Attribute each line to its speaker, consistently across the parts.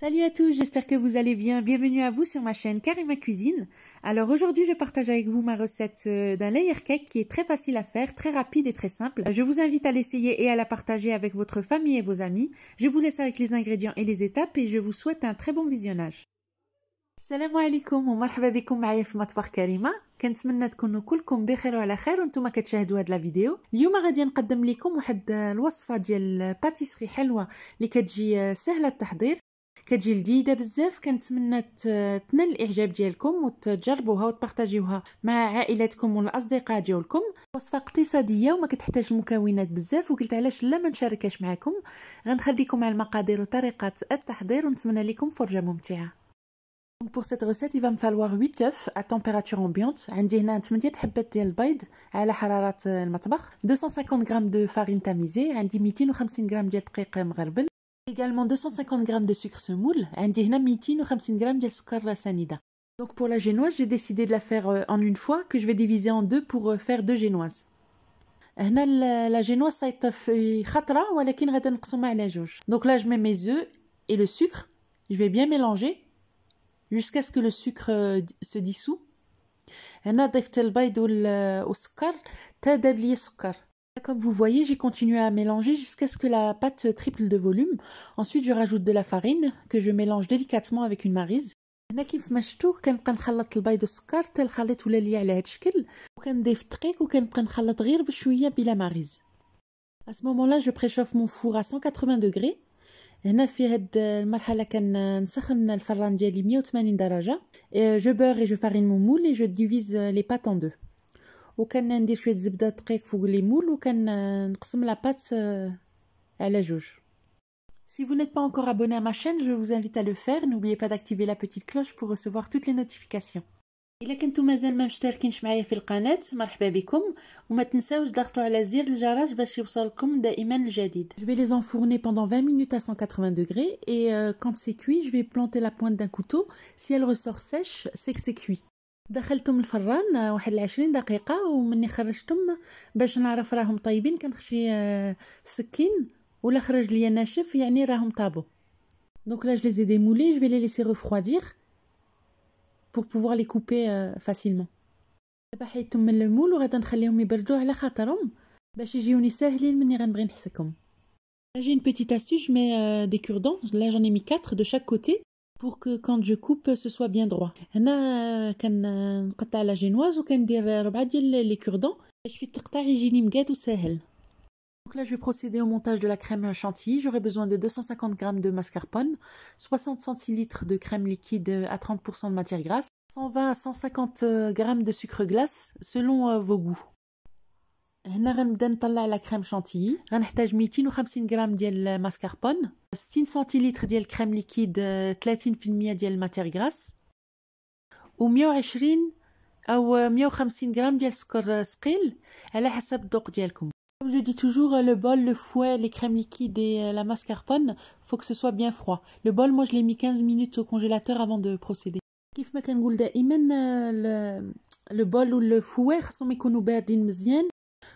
Speaker 1: Salut à tous, j'espère que vous allez bien. Bienvenue à vous sur ma chaîne Karima Cuisine. Alors aujourd'hui, je partage avec vous ma recette euh, d'un layer cake qui est très facile à faire, très rapide et très simple. Je vous invite à l'essayer et à la partager avec votre famille et vos amis. Je vous laisse avec les ingrédients et les étapes et je vous souhaite un très bon visionnage. كلكم بخير خير كتجي لذيذه بزاف كنتمنى تنال الاعجاب ديالكم وتجربوها وتبارطاجيوها مع عائلتكم والاصدقاء ديالكم وصفه اقتصاديه وما كتحتاج المكونات بزاف وقلت علاش لا ما نشاركهاش معكم غنخليكم مع المقادير وطريقه التحضير ونتمنى لكم فرجه ممتعه Donc pour cette recette, il va me falloir 8 œufs à température ambiante. عندي هنا 8 حبات ديال البيض على حرارة المطبخ. 250 g de farine tamisée. عندي 250 g ديال دقيق مغربل. également 250 g de sucre semoule عندي هنا 250 g de السكر سنيده donc pour la génoise j'ai décidé de la faire euh, en une fois que je vais diviser en deux pour euh, faire deux génoises هنا la génoise صايبه في خطره ولكن غادي نقسمها على جوج donc là je mets mes œufs et le sucre je vais bien mélanger jusqu'à ce que le sucre euh, se dissout هنا ضفت البيض والسكر le sucre لي السكر comme vous voyez, j'ai continué à mélanger jusqu'à ce que la pâte triple de volume. Ensuite, je rajoute de la farine que je mélange délicatement avec une marise. à ce moment-là je préchauffe mon four à 180 degrés euh, je beurre et je farine mon moule et je divise euh, les pâtes en deux si vous n'êtes pas encore abonné à ma chaîne, je vous invite à le faire. N'oubliez pas d'activer la petite cloche pour recevoir toutes les notifications. Je vais les enfourner pendant 20 minutes à 180 degrés et euh, quand c'est cuit, je vais planter la pointe d'un couteau. Si elle ressort sèche, c'est que c'est cuit. دخلتهم الفران آه، واحد العشرين دقيقة ومني خرجتهم باش نعرف راهم طيبين كان خشي آه، سكين ولا خرج ليا ناشف يعني راهم طابو دونك لا جو لي ديمولي جو لي ليسي ريفروادير بور بوغ لي كوبي فاسيلمون دابا حيتهم من المول وغادا نخليهم يبردو على خاطرهم باش يجيوني ساهلين مني غنبغي نحسكم J'ai une petite astuce, je mets euh, des cure-dents. Là, j'en ai mis 4 de chaque côté. pour que quand je coupe ce soit bien droit. Donc là, je vais procéder au montage de la crème chantilly. J'aurai besoin de 250 g de mascarpone, 60 centilitres de crème liquide à 30% de matière grasse, 120 à 150 euh, g de sucre glace selon euh, vos goûts. هنا غنبدا نطلع لا كريم شانتيي غنحتاج 250 غرام ديال ماسكاربون 60 سنتيلتر ديال كريم ليكيد 30% آه، ديال الماتير غراس و120 او 150 غرام ديال السكر ثقيل آه، على حسب الذوق ديالكم Comme je dis toujours, euh, le bol, le fouet, les crèmes liquides et euh, la mascarpone, faut que ce soit bien froid. Le bol, moi, je l'ai mis 15 minutes au congélateur avant de procéder. كيف ما كنقول دائما le bol ou le fouet خصهم يكونوا باردين مزيان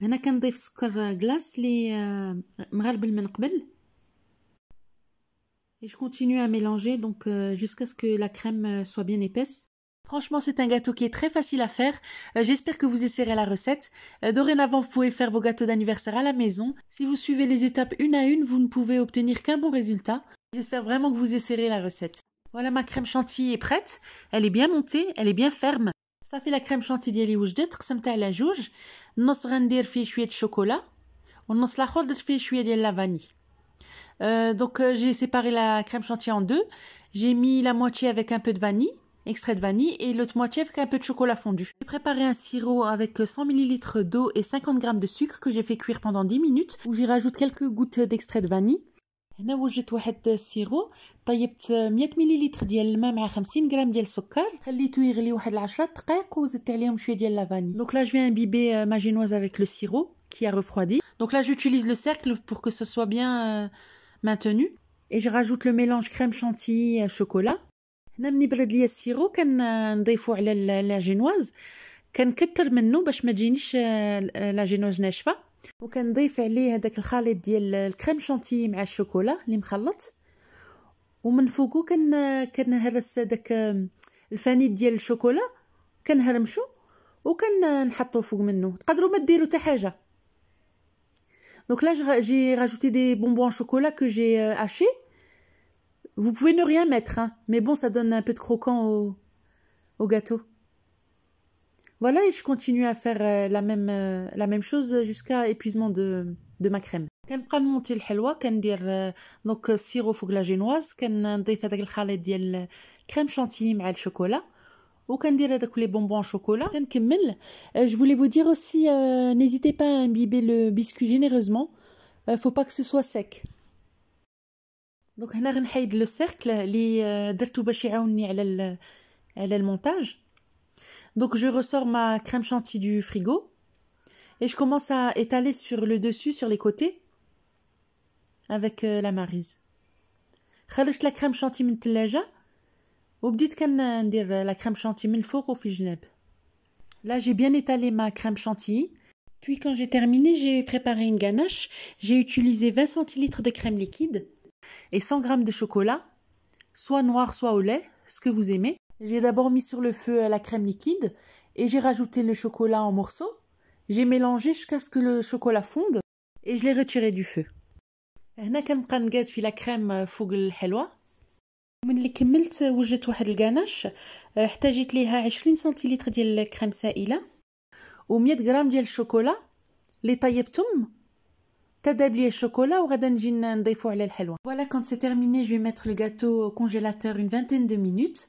Speaker 1: et je continue à mélanger donc euh, jusqu'à ce que la crème euh, soit bien épaisse Franchement, c'est un gâteau qui est très facile à faire. Euh, j'espère que vous essaierez la recette. dorénavant, vous pouvez faire vos gâteaux d'anniversaire à la maison. Si vous suivez les étapes une à une, vous ne pouvez obtenir qu'un bon résultat. J'espère vraiment que vous essaierez la recette. Voilà, ma crème chantilly est prête. Elle est bien montée, elle est bien ferme. Ça fait صافي la كريم شونتي ديالي وجدت قسمتها على جوج النص غندير فيه شويه الشوكولا والنص الاخر درت فيه شويه ديال la vanille. Euh, donc euh, j'ai séparé la crème chantilly en deux. J'ai mis la moitié avec un peu de vanille, extrait de vanille, et l'autre moitié avec un peu de chocolat fondu. J'ai préparé un sirop avec 100 ml d'eau et 50 g de sucre que j'ai fait cuire pendant 10 minutes, où j'y rajoute quelques gouttes d'extrait de vanille. هنا وجدت واحد السيرو طيبت 100 مليلتر ديال الماء مع 50 غرام ديال السكر خليته يغلي واحد 10 دقائق وزدت عليهم شويه ديال لافاني دونك لا جو امبيبي ماجينوز افيك لو سيرو qui a refroidi donc là j'utilise le cercle pour que ce soit bien euh, maintenu et je rajoute le mélange crème chantilly هنا ملي برد ليا السيرو كنضيفو على لا جينواز كنكثر منه باش ما تجينيش آه، لا جينواز ناشفه وكنضيف عليه هذاك الخليط ديال الكريم شانتيي مع الشوكولا اللي مخلط ومن فوقو كن كنهرس داك الفاني ديال الشوكولا كنهرمشو وكنحطو فوق منه تقدروا ما ديروا حتى حاجه دونك لا جي راجوتي دي بونبون شوكولا كو جي اشي Vous pouvez ne rien mettre, hein. mais bon, ça donne un peu de croquant au, au gâteau. Voilà et je continue à faire euh, euh, la même chose jusqu'à épuisement de ma crème. Quand on va monter le hulot, on ajoute le sirop de la génoise, on ajoute la crème chantilly avec le chocolat ou on ajoute euh, les bonbons au chocolat. Pour finir, je voulais vous dire aussi, n'hésitez pas à imbiber le biscuit généreusement, il faut pas que ce soit sec. Donc, on va faire le cercle les vous avez fait pour sur le montage. Donc je ressors ma crème chantilly du frigo et je commence à étaler sur le dessus, sur les côtés, avec euh, la marise. خرجت لا كريم شانتي من من Là, j'ai bien étalé ma crème chantilly. Puis, quand j'ai terminé, j'ai préparé une ganache. J'ai utilisé 20 cl de crème liquide et 100 g de chocolat, soit noir, soit au lait, ce que vous aimez. J'ai d'abord mis sur le feu euh, la crème liquide et j'ai rajouté le chocolat en morceaux. J'ai mélangé jusqu'à ce que le chocolat fonde et je l'ai retiré du feu. هنا كنبقى نقاد في لا كريم فوق الحلوى من اللي كملت وجدت واحد الكاناش احتاجت ليها 20 سنتيلتر ديال الكريم سائله و100 غرام ديال الشوكولا اللي طيبتهم تذاب لي الشوكولا وغادا نجي نضيفو على Quand c'est terminé, je vais mettre le gâteau au congélateur une vingtaine de minutes.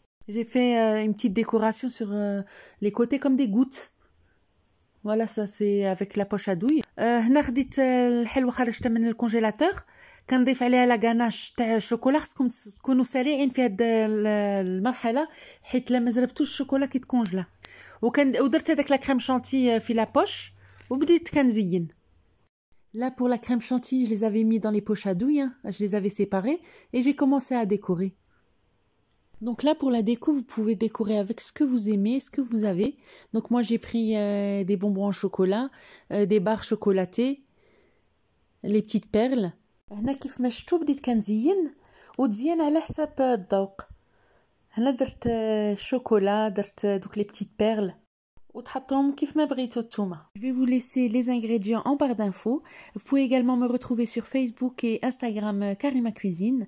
Speaker 1: J'ai fait euh, une petite décoration sur euh, les côtés comme des gouttes. Voilà ça c'est avec la poche à douille. Euh هنا خديت الحلوه خرجتها من le congélateur. Je n'ajoute la ganache de chocolat. Il faut que vous soyez rapides dans cette la مرحله, hit la chocolat qui te Et j'ai et j'ai mis cette crème chantilly dans euh, la poche et j'ai commencé à Là, pour la crème chantilly, je les avais mis dans les poches à douille, hein. je les avais séparés et j'ai commencé à décorer. Donc là, pour la déco, vous pouvez décorer avec ce que vous aimez, ce que vous avez. Donc moi, j'ai pris euh, des bonbons en chocolat, euh, des barres chocolatées, les petites perles. بديت euh, Je vais vous laisser les ingrédients en barre d'infos. Vous pouvez également me retrouver sur Facebook et Instagram Karima Cuisine.